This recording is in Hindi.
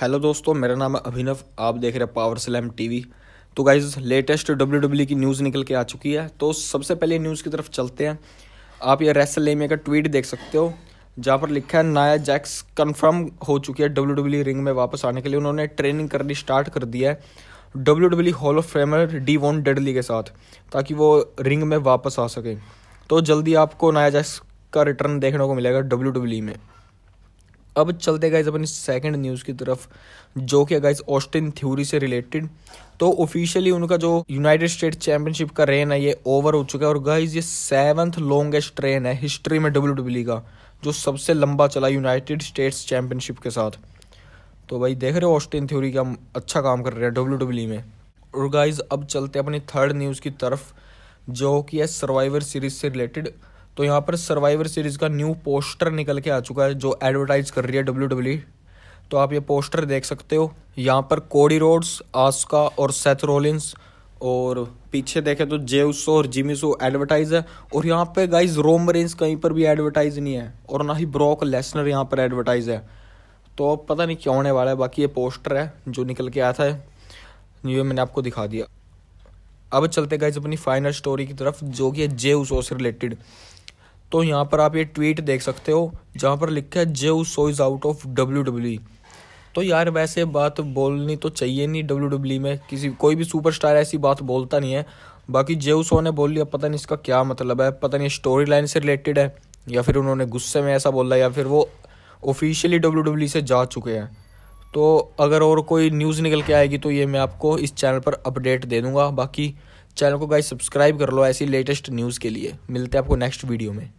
हेलो दोस्तों मेरा नाम है अभिनव आप देख रहे हैं पावर स्लैम टीवी तो गाइज लेटेस्ट डब्ल्यू डब्ल्यू की न्यूज़ निकल के आ चुकी है तो सबसे पहले न्यूज़ की तरफ चलते हैं आप ये रेसल लेमे का ट्वीट देख सकते हो जहाँ पर लिखा है नाया जैक्स कंफर्म हो चुकी है डब्ल्यू डब्ल्यू रिंग में वापस आने के लिए उन्होंने ट्रेनिंग करनी स्टार्ट कर दिया है W W hall of famer D Von Dudley के साथ ताकि वो रिंग में वापस आ सके तो जल्दी आपको नाया जैक्स का रिटर्न देखने को मिलेगा डब्ल्यू डब्ल्यू e में अब चलते गाइज अपनी सेकंड न्यूज़ की तरफ जो कि गाइज ऑस्टिन थ्योरी से रिलेटेड तो ऑफिशियली उनका जो यूनाइटेड स्टेट चैंपियनशिप का रेन है ये ओवर हो चुका है और गाइज ये सेवन्थ लॉन्गेस्ट रेन है हिस्ट्री में डब्ल्यू डब्ल्यू e का जो सबसे लंबा चला यूनाइटेड स्टेट्स चैंपियनशिप के साथ तो भाई देख रहे हो ऑस्टिन थ्योरी का अच्छा काम कर रहे हैं डब्ल्यू डब्ल्यू e में और गाइज अब चलते अपनी थर्ड न्यूज़ की तरफ जो कि है सर्वाइवर सीरीज से रिलेटेड तो यहाँ पर सर्वाइवर सीरीज का न्यू पोस्टर निकल के आ चुका है जो एडवर्टाइज कर रही है डब्ल्यू डब्ल्यू e। तो आप ये पोस्टर देख सकते हो यहाँ पर कोडी रोड्स आस्का और सेथ रोलिन्स और पीछे देखें तो जेउसो और जिमिसो एडवर्टाइज है और यहाँ पे गाइज रोम रेंस कहीं पर भी एडवर्टाइज नहीं है और ना ही ब्रॉक लेसनर यहाँ पर एडवर्टाइज है तो अब पता नहीं क्यों होने वाला है बाकी ये पोस्टर है जो निकल के आया था ये मैंने आपको दिखा दिया अब चलते गाइज अपनी फाइनल स्टोरी की तरफ जो कि है जे उसो से रिलेटेड तो यहाँ पर आप ये ट्वीट देख सकते हो जहाँ पर लिखा है Jey Uso is out of W W तो यार वैसे बात बोलनी तो चाहिए नहीं डब्ल्यू डब्ल्यू e में किसी कोई भी सुपरस्टार ऐसी बात बोलता नहीं है बाकी जे सो ने बोल लिया पता नहीं इसका क्या मतलब है पता नहीं स्टोरी लाइन से रिलेटेड है या फिर उन्होंने गुस्से में ऐसा बोला या फिर वो ऑफिशियली डब्ल्यू डब्ल्यू से जा चुके हैं तो अगर और कोई न्यूज़ निकल के आएगी तो ये मैं आपको इस चैनल पर अपडेट दे दूंगा बाकी चैनल को गाइस सब्सक्राइब कर लो ऐसी लेटेस्ट न्यूज़ के लिए मिलते हैं आपको नेक्स्ट वीडियो में